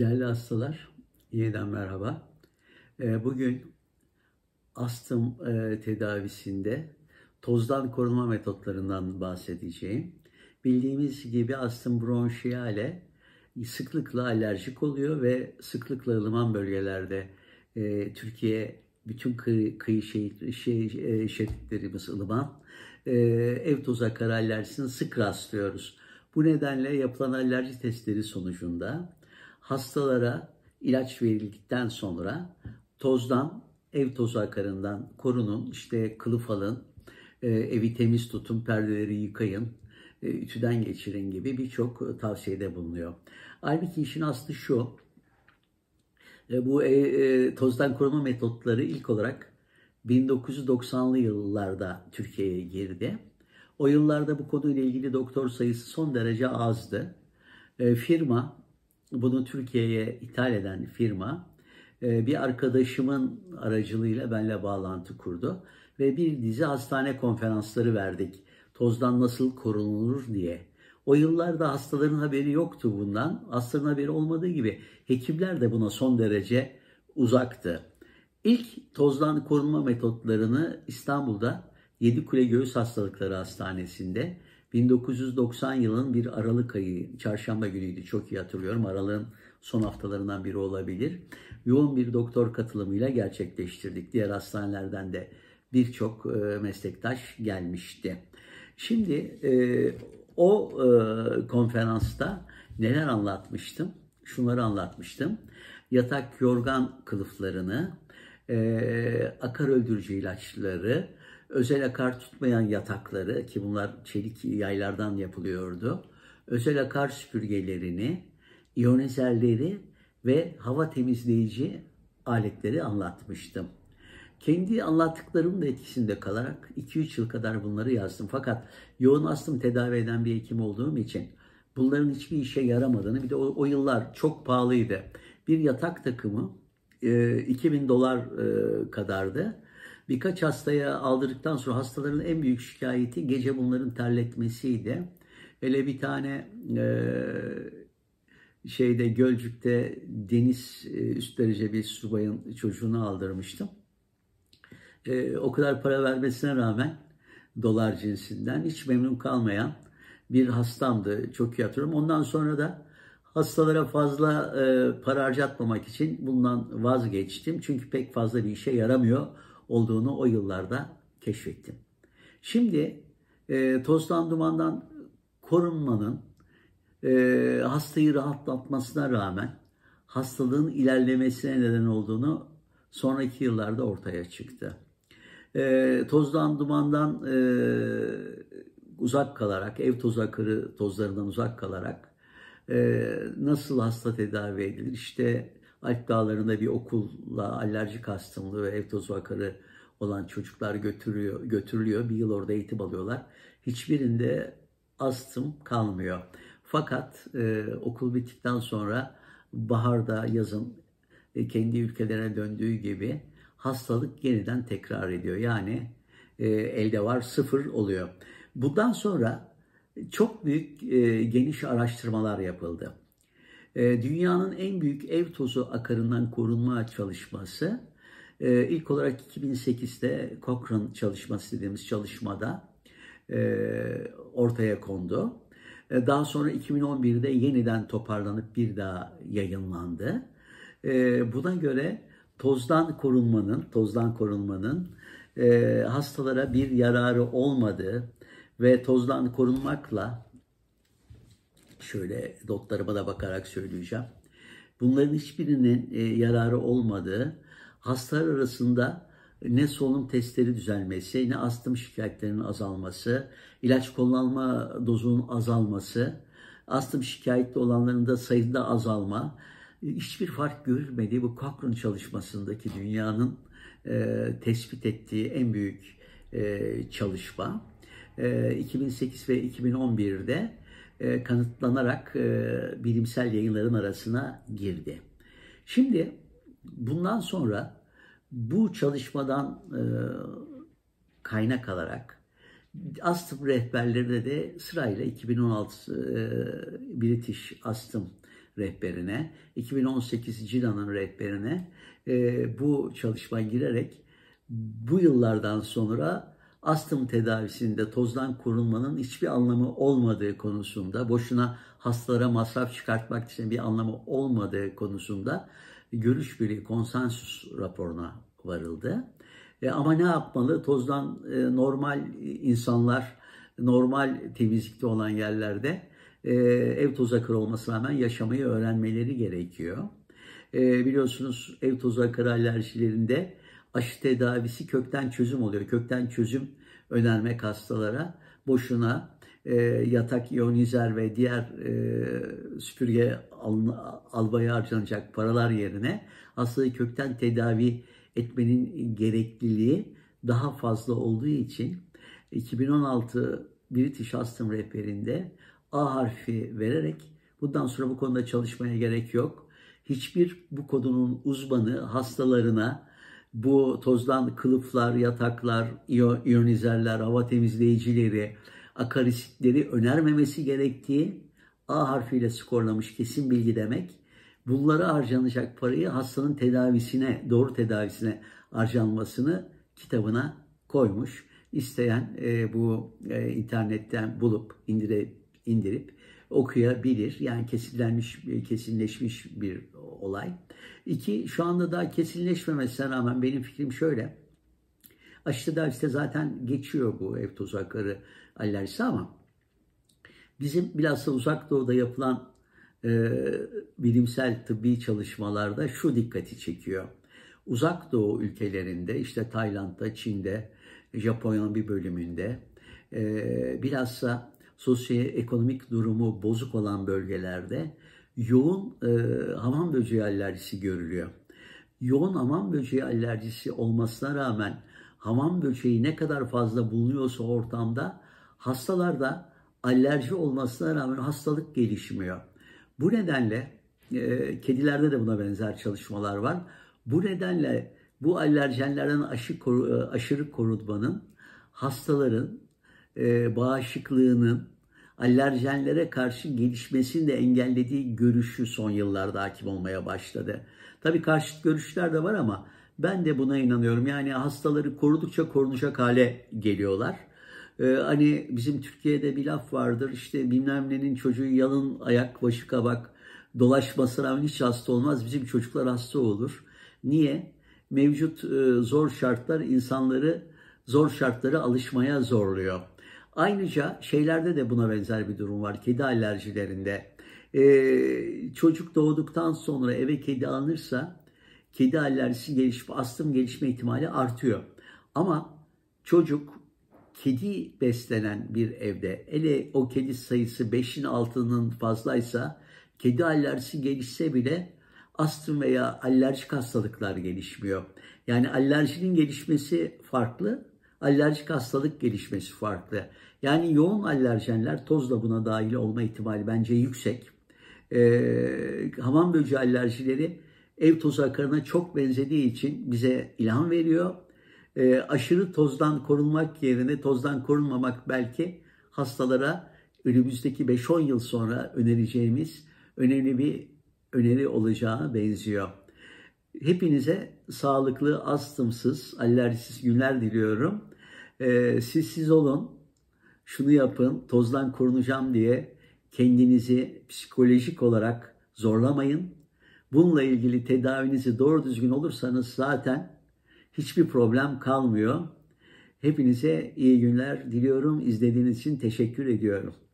Değerli hastalar, yeniden merhaba. Ee, bugün astım e, tedavisinde tozdan korunma metotlarından bahsedeceğim. Bildiğimiz gibi astım bronşiyale sıklıkla alerjik oluyor ve sıklıkla ılıman bölgelerde e, Türkiye bütün kıyı, kıyı şehit, şey, e, şehitlerimiz ılıman. Ev tozakları alerjisini sık rastlıyoruz. Bu nedenle yapılan alerji testleri sonucunda hastalara ilaç verildikten sonra tozdan, ev tozu akarından korunun, işte kılıf alın, e, evi temiz tutun, perdeleri yıkayın, e, ütüden geçirin gibi birçok e, tavsiyede bulunuyor. Halbuki işin aslı şu, bu tozdan koruma metotları ilk olarak 1990'lı yıllarda Türkiye'ye girdi. O yıllarda bu konuyla ilgili doktor sayısı son derece azdı. Firma bunu Türkiye'ye ithal eden firma e, bir arkadaşımın aracılığıyla benle bağlantı kurdu ve bir dizi hastane konferansları verdik. Tozdan nasıl korunulur diye. O yıllarda hastaların haberi yoktu bundan. Hastaların haberi olmadığı gibi hekimler de buna son derece uzaktı. İlk tozdan korunma metotlarını İstanbul'da Yedikule Göğüs Hastalıkları Hastanesi'nde 1990 yılın bir Aralık ayı, çarşamba günüydü çok iyi hatırlıyorum. Aralıkın son haftalarından biri olabilir. Yoğun bir doktor katılımıyla gerçekleştirdik. Diğer hastanelerden de birçok e, meslektaş gelmişti. Şimdi e, o e, konferansta neler anlatmıştım? Şunları anlatmıştım. Yatak yorgan kılıflarını, akar öldürücü ilaçları, özel akar tutmayan yatakları ki bunlar çelik yaylardan yapılıyordu. Özel akar süpürgelerini, iyonizerleri ve hava temizleyici aletleri anlatmıştım. Kendi anlattıklarımın etkisinde kalarak 2-3 yıl kadar bunları yazdım. Fakat yoğun astım tedavi eden bir hekim olduğum için bunların hiçbir işe yaramadığını bir de o, o yıllar çok pahalıydı. Bir yatak takımı e, 2000 dolar e, kadardı Birkaç hastaya aldırdıktan sonra hastaların en büyük şikayeti gece bunların terletmesiydi. Hele bir tane e, şeyde Gölcük'te deniz e, üst derece bir subayın çocuğunu aldırmıştım. E, o kadar para vermesine rağmen dolar cinsinden hiç memnun kalmayan bir hastamdı. Çok iyi hatırlıyorum. Ondan sonra da hastalara fazla e, para harcatmamak için bundan vazgeçtim. Çünkü pek fazla bir işe yaramıyor olduğunu o yıllarda keşfettim. Şimdi e, tozdan dumandan korunmanın e, hastayı rahatlatmasına rağmen hastalığın ilerlemesine neden olduğunu sonraki yıllarda ortaya çıktı. E, tozdan dumandan e, uzak kalarak, ev toz akırı tozlarından uzak kalarak e, nasıl hasta tedavi edilir? İşte Alp Dağları'nda bir okulla alerjik hastalığı ve ev tozu akarı olan çocuklar götürüyor, götürülüyor. Bir yıl orada eğitim alıyorlar. Hiçbirinde astım kalmıyor. Fakat e, okul bittikten sonra baharda, yazın e, kendi ülkelerine döndüğü gibi hastalık yeniden tekrar ediyor. Yani e, elde var sıfır oluyor. Bundan sonra çok büyük e, geniş araştırmalar yapıldı. Ee, dünyanın en büyük ev tozu akarından korunma çalışması ee, ilk olarak 2008'de Cochrane çalışması dediğimiz çalışmada ee, ortaya kondu. Daha sonra 2011'de yeniden toparlanıp bir daha yayınlandı. Buna göre tozdan korunmanın, tozdan korunmanın hastalara bir yararı olmadığı ve tozdan korunmakla şöyle notlarıma da bakarak söyleyeceğim. Bunların hiçbirinin e, yararı olmadığı, hastalar arasında ne solunum testleri düzelmesi, ne astım şikayetlerinin azalması, ilaç kullanma dozunun azalması, astım şikayetli olanların da sayında azalma, hiçbir fark görülmediği bu Cochrane çalışmasındaki dünyanın e, tespit ettiği en büyük e, çalışma. E, 2008 ve 2011'de e, kanıtlanarak e, bilimsel yayınların arasına girdi. Şimdi bundan sonra bu çalışmadan e, kaynak alarak astım rehberlerine de sırayla 2016 British astım rehberine, 2018 Cilan'ın rehberine bu çalışma girerek bu yıllardan sonra astım tedavisinde tozdan korunmanın hiçbir anlamı olmadığı konusunda, boşuna hastalara masraf çıkartmak için bir anlamı olmadığı konusunda görüş birliği konsensus raporuna varıldı. E, ama ne yapmalı? Tozdan e, normal insanlar, normal temizlikte olan yerlerde e, ev toz akır olmasına rağmen yaşamayı öğrenmeleri gerekiyor. E, biliyorsunuz ev toz akır alerjilerinde aşı tedavisi kökten çözüm oluyor. Kökten çözüm önermek hastalara. Boşuna e, yatak iyonizer ve diğer e, süpürge al, albaya harcanacak paralar yerine hastayı kökten tedavi etmenin gerekliliği daha fazla olduğu için 2016 British Astım rehberinde A harfi vererek bundan sonra bu konuda çalışmaya gerek yok. Hiçbir bu kodunun uzmanı hastalarına bu tozdan kılıflar, yataklar, iyonizerler, hava temizleyicileri, akarisitleri önermemesi gerektiği A harfiyle skorlamış kesin bilgi demek. Bunlara harcanacak parayı hastanın tedavisine, doğru tedavisine harcanmasını kitabına koymuş. İsteyen e, bu e, internetten bulup indirip, indirip okuyabilir. Yani kesinlenmiş, e, kesinleşmiş bir olay. İki, şu anda daha kesinleşmemesine rağmen benim fikrim şöyle. da işte zaten geçiyor bu ev tuzakları alerjisi ama bizim bilhassa uzak doğuda yapılan e, bilimsel tıbbi çalışmalarda şu dikkati çekiyor. Uzak doğu ülkelerinde işte Tayland'da, Çin'de, Japonya'nın bir bölümünde e, bilhassa sosyoekonomik durumu bozuk olan bölgelerde yoğun e, hamam böceği alerjisi görülüyor. Yoğun hamam böceği alerjisi olmasına rağmen hamam böceği ne kadar fazla bulunuyorsa ortamda hastalarda alerji olmasına rağmen hastalık gelişmiyor. Bu nedenle e, kedilerde de buna benzer çalışmalar var. Bu nedenle bu alerjenlerden aşı, e, aşırı korunmanın hastaların e, bağışıklığının alerjenlere karşı gelişmesini de engellediği görüşü son yıllarda hakim olmaya başladı. Tabi karşıt görüşler de var ama ben de buna inanıyorum. Yani hastaları korudukça korunacak hale geliyorlar. Ee, hani bizim Türkiye'de bir laf vardır işte bilmem nenin çocuğu yalın ayak başı kabak dolaşmasına rağmen hiç hasta olmaz. Bizim çocuklar hasta olur. Niye? Mevcut e, zor şartlar insanları zor şartlara alışmaya zorluyor. Ayrıca şeylerde de buna benzer bir durum var. Kedi alerjilerinde. Ee, çocuk doğduktan sonra eve kedi alınırsa kedi alerjisi gelişip astım gelişme ihtimali artıyor. Ama çocuk kedi beslenen bir evde ele o kedi sayısı 5'in 6'nın fazlaysa kedi alerjisi gelişse bile astım veya alerjik hastalıklar gelişmiyor. Yani alerjinin gelişmesi farklı, alerjik hastalık gelişmesi farklı. Yani yoğun alerjenler toz da buna dahil olma ihtimali bence yüksek. E, hamam böceği alerjileri ev toz akarına çok benzediği için bize ilham veriyor. E, aşırı tozdan korunmak yerine tozdan korunmamak belki hastalara önümüzdeki 5-10 yıl sonra önereceğimiz önemli bir öneri olacağına benziyor. Hepinize sağlıklı, astımsız, alerjisiz günler diliyorum e, siz siz olun, şunu yapın, tozdan korunacağım diye kendinizi psikolojik olarak zorlamayın. Bununla ilgili tedavinizi doğru düzgün olursanız zaten hiçbir problem kalmıyor. Hepinize iyi günler diliyorum. İzlediğiniz için teşekkür ediyorum.